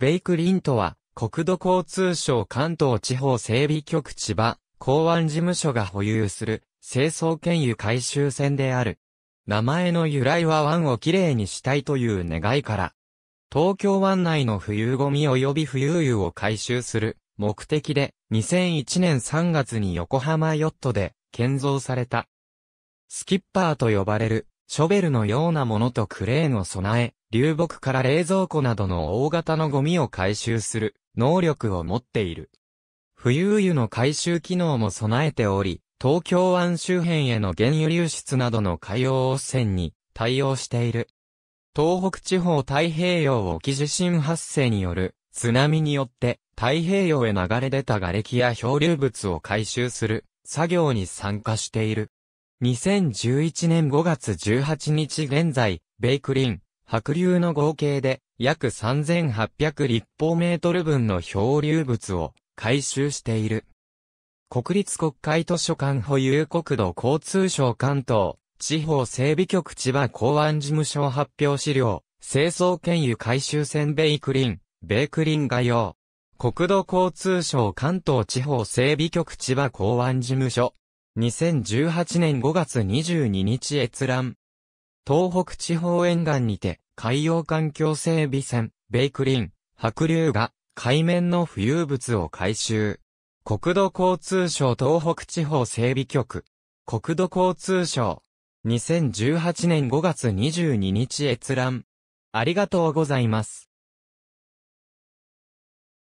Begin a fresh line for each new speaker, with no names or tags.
ベイクリントは、
国土交通省関東地方整備局千葉、港湾事務所が保有する、清掃兼油回収船である。名前の由来は湾をきれいにしたいという願いから、東京湾内の浮遊ゴミ及び浮遊油を回収する目的で、2001年3月に横浜ヨットで建造された。スキッパーと呼ばれる、ショベルのようなものとクレーンを備え、流木から冷蔵庫などの大型のゴミを回収する能力を持っている。冬湯の回収機能も備えており、東京湾周辺への原油流出などの海洋汚染に対応している。東北地方太平洋沖地震発生による津波によって太平洋へ流れ出た瓦礫や漂流物を回収する作業に参加している。2011年5月18日現在、ベイクリン、白流の合計で約3800立方メートル分の漂流物を回収している。国立国会図書館保有国土交通省関東、地方整備局千葉公安事務所発表資料、清掃兼油回収船ベイクリン、ベイクリン画用。国土交通省関東地方整備局千葉公安事務所。2018年5月22日閲覧。東北地方沿岸にて、海洋環境整備船、ベイクリン、白龍が、海面の浮遊物を回収。国土交通省東北地方整備局。国土交通省。2018年5月22
日閲覧。ありがとうございます。